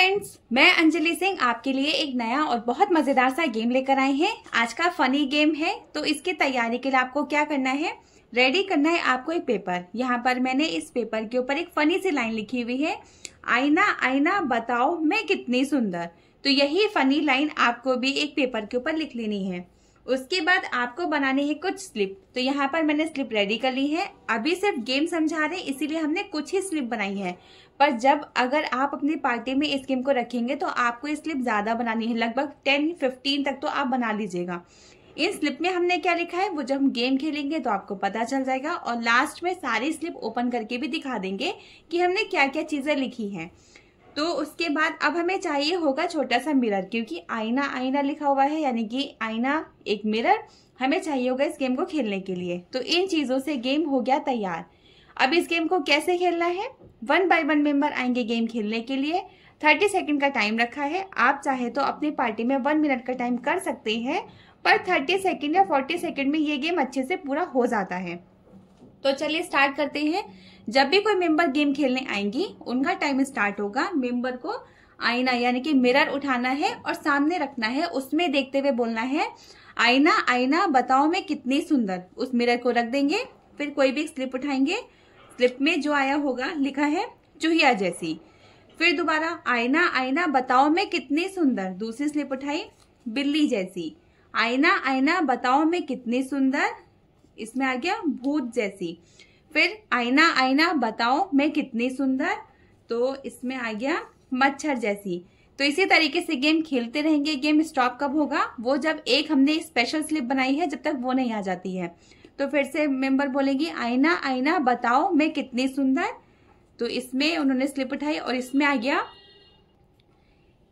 friends मैं अंजलि सिंह आपके लिए एक नया और बहुत मजेदार सा गेम लेकर आए हैं आज का फनी गेम है तो इसकी तैयारी के लिए आपको क्या करना है रेडी करना है आपको एक पेपर यहाँ पर मैंने इस पेपर के ऊपर एक फनी सी लाइन लिखी हुई है आईना आईना बताओ मैं कितनी सुंदर तो यही फनी लाइन आपको भी एक पेपर के ऊपर लिख लेनी है उसके बाद आपको बनाने हैं कुछ स्लिप तो यहाँ पर मैंने स्लिप रेडी कर ली है अभी सिर्फ गेम समझा रहे हैं इसीलिए हमने कुछ ही स्लिप बनाई है पर जब अगर आप अपनी पार्टी में इस गेम को रखेंगे तो आपको ये स्लिप ज़्यादा बनानी है लगभग टेन फिफ्टीन तक तो आप बना लीजिएगा इन स्लिप में हमने क्या लिखा है वो जब हम गेम खेलेंगे तो आपको पता चल जाएगा और लास्ट में सारी स्लिप ओपन करके भी दिखा देंगे कि हमने क्या क्या चीज़ें लिखी हैं तो उसके बाद अब हमें चाहिए होगा छोटा सा मिरर क्योंकि आईना आईना लिखा हुआ है यानी कि आईना एक मिरर हमें चाहिए होगा इस गेम को खेलने के लिए तो इन चीज़ों से गेम हो गया तैयार अब इस गेम को कैसे खेलना है वन बाय वन मेंबर आएंगे गेम खेलने के लिए थर्टी सेकेंड का टाइम रखा है आप चाहे तो अपनी पार्टी में वन मिनट का टाइम कर सकते हैं पर थर्टी सेकेंड या फोर्टी सेकेंड में ये गेम अच्छे से पूरा हो जाता है तो चलिए स्टार्ट करते हैं जब भी कोई मेंबर गेम खेलने आएंगी उनका टाइम स्टार्ट होगा मेंबर को आईना यानी कि मिरर उठाना है और सामने रखना है उसमें देखते हुए बोलना है आईना आईना बताओ मैं कितनी सुंदर उस मिरर को रख देंगे फिर कोई भी स्लिप उठाएंगे स्लिप में जो आया होगा लिखा है चूहिया जैसी फिर दोबारा आईना आईना बताओ मैं कितनी सुंदर दूसरी स्लिप उठाई बिल्ली जैसी आईना आईना बताओ मैं कितनी सुंदर इसमें आ गया भूत जैसी फिर आईना आईना बताओ मैं कितनी सुंदर तो इसमें आ गया मच्छर जैसी तो इसी तरीके से गेम खेलते रहेंगे गेम स्टॉप कब होगा वो जब एक हमने स्पेशल स्लिप बनाई है जब तक वो नहीं आ जाती है तो फिर से मेंबर बोलेगी आईना आईना बताओ मैं कितनी सुंदर तो इसमें उन्होंने स्लिप उठाई और इसमें आ गया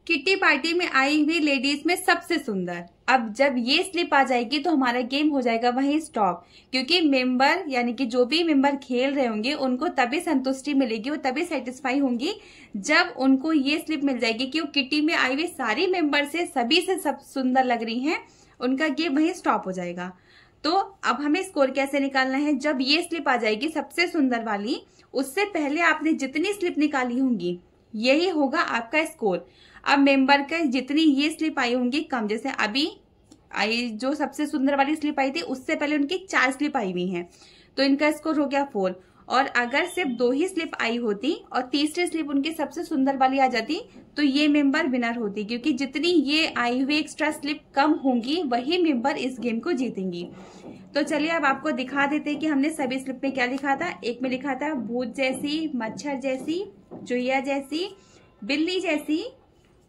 किट्टी पार्टी में आई हुई लेडीज में सबसे सुंदर अब जब ये स्लिप आ जाएगी तो हमारा गेम हो जाएगा वहीं स्टॉप क्योंकि मेंबर यानी कि जो भी मेंबर खेल रहे होंगे उनको तभी संतुष्टि मिलेगी वो तभी सेटिस्फाई होंगी जब उनको ये स्लिप मिल जाएगी कि वो किटी में आई हुई सारी मेंबर से सभी से सब सुंदर लग रही हैं उनका गेम वहीं स्टॉप हो जाएगा तो अब हमें स्कोर कैसे निकालना है जब ये स्लिप आ जाएगी सबसे सुंदर वाली उससे पहले आपने जितनी स्लिप निकाली होंगी यही होगा आपका स्कोर अब मेंबर का जितनी ये स्लिप आई होंगी कम जैसे अभी आई जो सबसे सुंदर वाली स्लिप आई थी उससे पहले उनकी चार स्लिप आई हुई हैं तो इनका स्कोर हो गया फोर और अगर सिर्फ दो ही स्लिप आई होती और तीसरी स्लिप उनकी सबसे सुंदर वाली आ जाती तो ये मेंबर विनर होती क्योंकि जितनी ये आई हुई एक्स्ट्रा स्लिप कम होंगी वही मेंबर इस गेम को जीतेंगी तो चलिए अब आपको दिखा देते हैं कि हमने सभी स्लिप में क्या लिखा था एक में लिखा था भूत जैसी मच्छर जैसी जुइया जैसी बिल्ली जैसी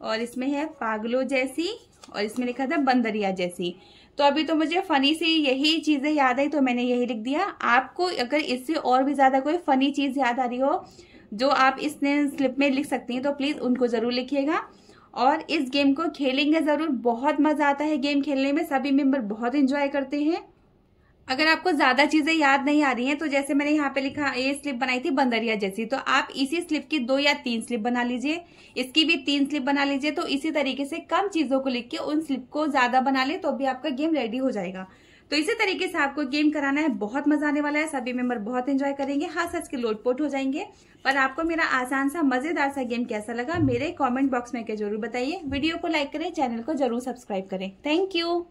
और इसमें है पागलो जैसी और इसमें लिखा था बंदरिया जैसी तो अभी तो मुझे फ़नी सी यही चीज़ें याद आई तो मैंने यही लिख दिया आपको अगर इससे और भी ज़्यादा कोई फ़नी चीज़ याद आ रही हो जो आप इसने स्लिप में लिख सकती हैं तो प्लीज़ उनको ज़रूर लिखिएगा और इस गेम को खेलेंगे ज़रूर बहुत मज़ा आता है गेम खेलने में सभी मेम्बर बहुत इंजॉय करते हैं अगर आपको ज़्यादा चीज़ें याद नहीं आ रही हैं तो जैसे मैंने यहाँ पे लिखा ये स्लिप बनाई थी बंदरिया जैसी तो आप इसी स्लिप की दो या तीन स्लिप बना लीजिए इसकी भी तीन स्लिप बना लीजिए तो इसी तरीके से कम चीज़ों को लिख के उन स्लिप को ज़्यादा बना ले तो भी आपका गेम रेडी हो जाएगा तो इसी तरीके से आपको गेम कराना है बहुत मजा आने वाला है सभी मेंबर बहुत एंजॉय करेंगे हंस हाँ, सच के लोटपोट हो जाएंगे पर आपको मेरा आसान सा मजेदार सा गेम कैसा लगा मेरे कमेंट बॉक्स में के जरूर बताइए वीडियो को लाइक करें चैनल को जरूर सब्सक्राइब करें थैंक यू